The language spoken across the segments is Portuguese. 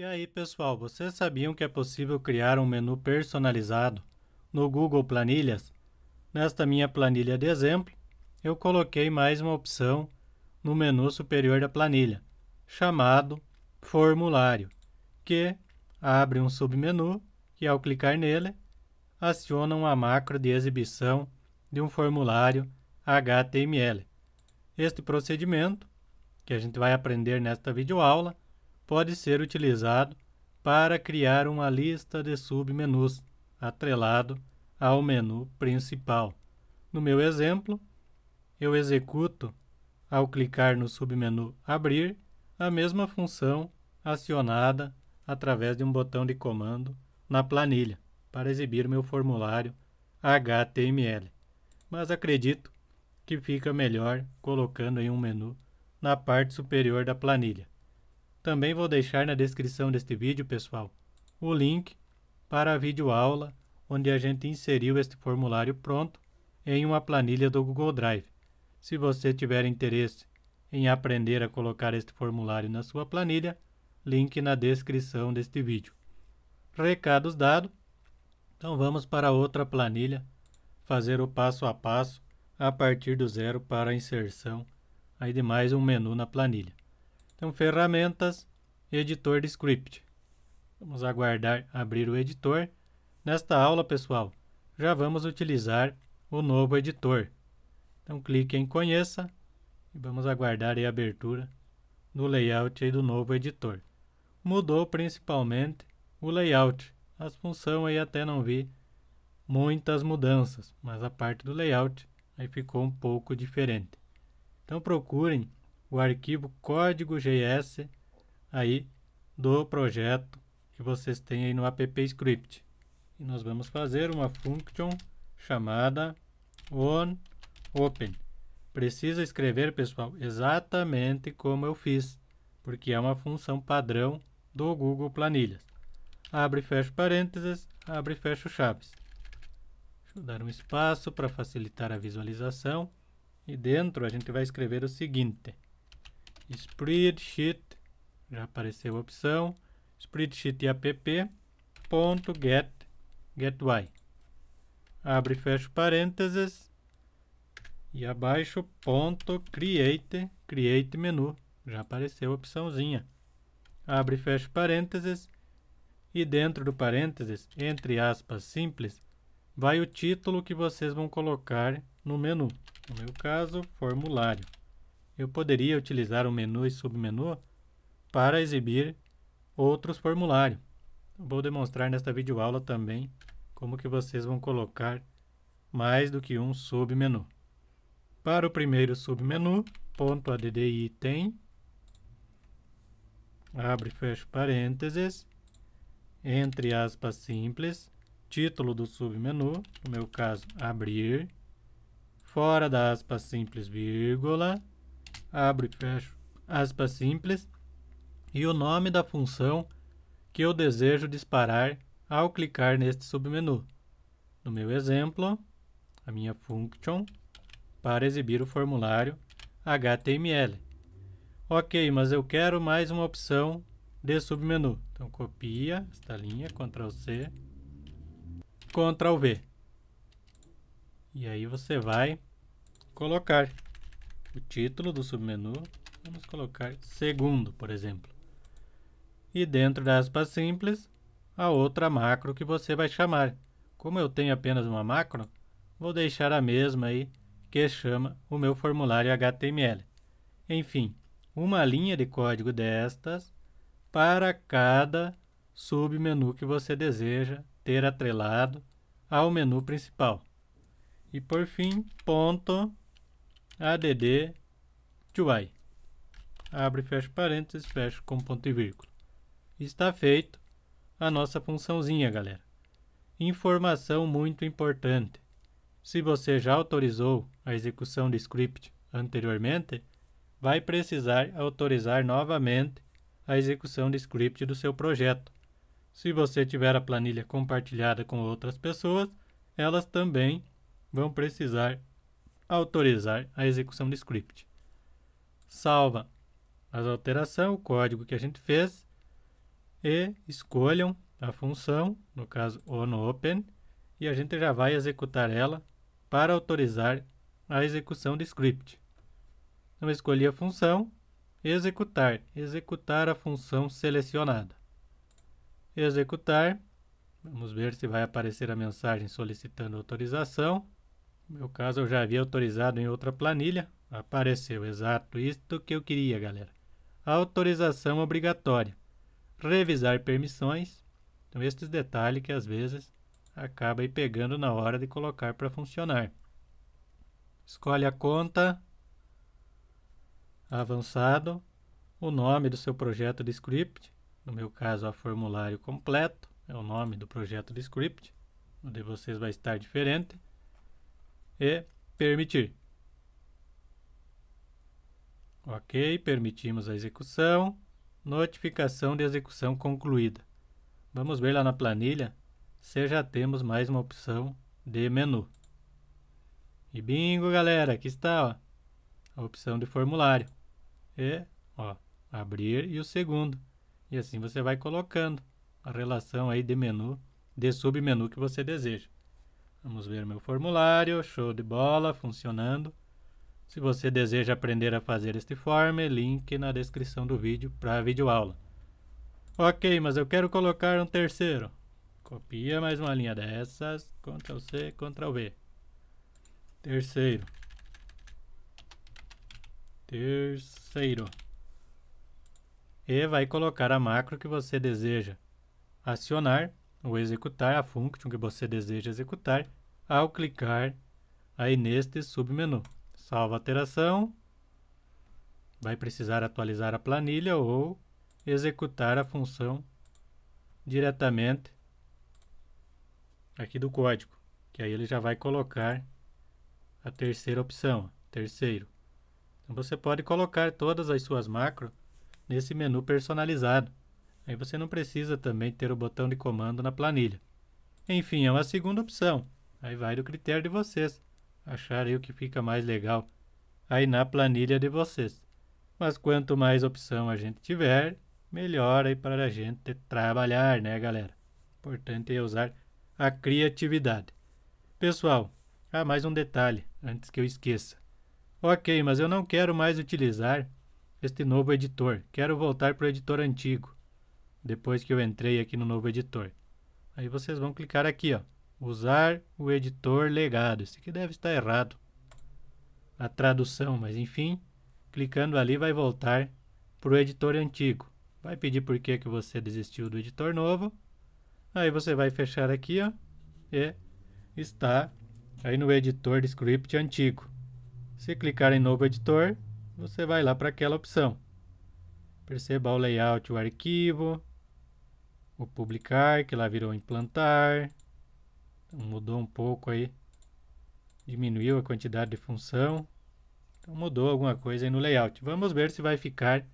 E aí, pessoal, vocês sabiam que é possível criar um menu personalizado no Google Planilhas? Nesta minha planilha de exemplo, eu coloquei mais uma opção no menu superior da planilha, chamado Formulário, que abre um submenu e, ao clicar nele, aciona uma macro de exibição de um formulário HTML. Este procedimento, que a gente vai aprender nesta videoaula, pode ser utilizado para criar uma lista de submenus atrelado ao menu principal. No meu exemplo, eu executo, ao clicar no submenu Abrir, a mesma função acionada através de um botão de comando na planilha para exibir meu formulário HTML. Mas acredito que fica melhor colocando em um menu na parte superior da planilha. Também vou deixar na descrição deste vídeo, pessoal, o link para a videoaula onde a gente inseriu este formulário pronto em uma planilha do Google Drive. Se você tiver interesse em aprender a colocar este formulário na sua planilha, link na descrição deste vídeo. Recados dados, então vamos para outra planilha, fazer o passo a passo a partir do zero para a inserção aí de mais um menu na planilha. Então, ferramentas, editor de script. Vamos aguardar abrir o editor. Nesta aula, pessoal, já vamos utilizar o novo editor. Então, clique em Conheça e vamos aguardar a abertura do layout do novo editor. Mudou principalmente o layout. As funções aí até não vi muitas mudanças, mas a parte do layout aí ficou um pouco diferente. Então procurem o arquivo código JS aí do projeto que vocês têm aí no app script. E nós vamos fazer uma function chamada on open. Precisa escrever, pessoal, exatamente como eu fiz, porque é uma função padrão do Google Planilhas. Abre e fecha parênteses, abre e fecha chaves. Deixa eu dar um espaço para facilitar a visualização. E dentro a gente vai escrever o seguinte spreadsheet, já apareceu a opção, spreadsheet ponto get, gety. Abre e fecha parênteses e abaixo ponto create, create menu, já apareceu a opçãozinha. Abre e fecha parênteses e dentro do parênteses, entre aspas simples, vai o título que vocês vão colocar no menu. No meu caso, formulário eu poderia utilizar o menu e submenu para exibir outros formulários. Vou demonstrar nesta videoaula também como que vocês vão colocar mais do que um submenu. Para o primeiro submenu, ponto addi item, abre fecha parênteses, entre aspas simples, título do submenu, no meu caso abrir, fora da aspa simples vírgula, abro e fecho aspas simples, e o nome da função que eu desejo disparar ao clicar neste submenu. No meu exemplo, a minha function para exibir o formulário HTML. Ok, mas eu quero mais uma opção de submenu. Então, copia esta linha, Ctrl C, Ctrl V. E aí você vai colocar o título do submenu, vamos colocar segundo, por exemplo. E dentro da aspa simples, a outra macro que você vai chamar. Como eu tenho apenas uma macro, vou deixar a mesma aí que chama o meu formulário HTML. Enfim, uma linha de código destas para cada submenu que você deseja ter atrelado ao menu principal. E por fim, ponto add try. Abre, fecha parênteses, fecha com ponto e vírgula. Está feito a nossa funçãozinha, galera. Informação muito importante. Se você já autorizou a execução de script anteriormente, vai precisar autorizar novamente a execução de script do seu projeto. Se você tiver a planilha compartilhada com outras pessoas, elas também vão precisar autorizar a execução do script. Salva as alterações, o código que a gente fez e escolham a função, no caso onOpen, e a gente já vai executar ela para autorizar a execução do script. Então escolhi a função, executar, executar a função selecionada. Executar, vamos ver se vai aparecer a mensagem solicitando autorização. No meu caso, eu já havia autorizado em outra planilha. Apareceu exato isto que eu queria, galera. Autorização obrigatória. Revisar permissões. Então, estes detalhes que às vezes acaba aí pegando na hora de colocar para funcionar. Escolhe a conta, avançado, o nome do seu projeto de script, no meu caso, o formulário completo, é o nome do projeto de script, o de vocês vai estar diferente e permitir. Ok, permitimos a execução. Notificação de execução concluída. Vamos ver lá na planilha se já temos mais uma opção de menu. E bingo, galera, aqui está ó, a opção de formulário. E, ó, abrir e o segundo. E assim você vai colocando a relação aí de menu, de submenu que você deseja. Vamos ver meu formulário, show de bola, funcionando. Se você deseja aprender a fazer este form, link na descrição do vídeo para a videoaula. Ok, mas eu quero colocar um terceiro. Copia mais uma linha dessas, Ctrl C, Ctrl V. Terceiro. Terceiro. E vai colocar a macro que você deseja acionar ou executar a function que você deseja executar ao clicar aí neste submenu. Salva a alteração, vai precisar atualizar a planilha ou executar a função diretamente aqui do código, que aí ele já vai colocar a terceira opção, terceiro. Então você pode colocar todas as suas macros nesse menu personalizado. Aí você não precisa também ter o botão de comando na planilha. Enfim, é uma segunda opção. Aí vai do critério de vocês. acharem o que fica mais legal aí na planilha de vocês. Mas quanto mais opção a gente tiver, melhor aí para a gente trabalhar, né, galera? Importante é usar a criatividade. Pessoal, ah, mais um detalhe antes que eu esqueça. Ok, mas eu não quero mais utilizar este novo editor. Quero voltar para o editor antigo depois que eu entrei aqui no novo editor. Aí vocês vão clicar aqui, ó, usar o editor legado. Esse aqui deve estar errado a tradução, mas enfim, clicando ali vai voltar para o editor antigo. Vai pedir por que, que você desistiu do editor novo. Aí você vai fechar aqui, ó, e está aí no editor de script antigo. Se clicar em novo editor, você vai lá para aquela opção. Perceba o layout, o arquivo, o publicar, que lá virou implantar. Então, mudou um pouco aí. Diminuiu a quantidade de função. Então mudou alguma coisa aí no layout. Vamos ver se vai ficar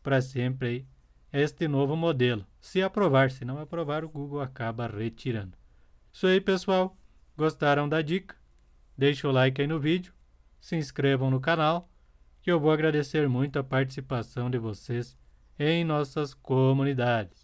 para sempre aí este novo modelo. Se aprovar, se não aprovar, o Google acaba retirando. Isso aí, pessoal. Gostaram da dica? Deixe o like aí no vídeo, se inscrevam no canal, que eu vou agradecer muito a participação de vocês em nossas comunidades